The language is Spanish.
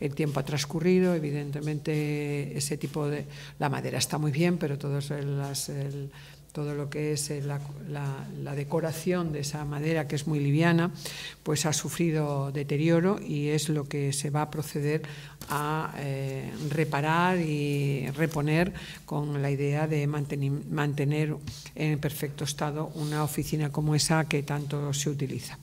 el tiempo ha transcurrido, evidentemente ese tipo de... La madera está muy bien, pero todo lo que es la, decoración de esa madera, que es muy liviana, pues ha sufrido deterioro y es lo que se va a proceder a eh, reparar y reponer con la idea de mantener en perfecto estado una oficina como esa que tanto se utiliza.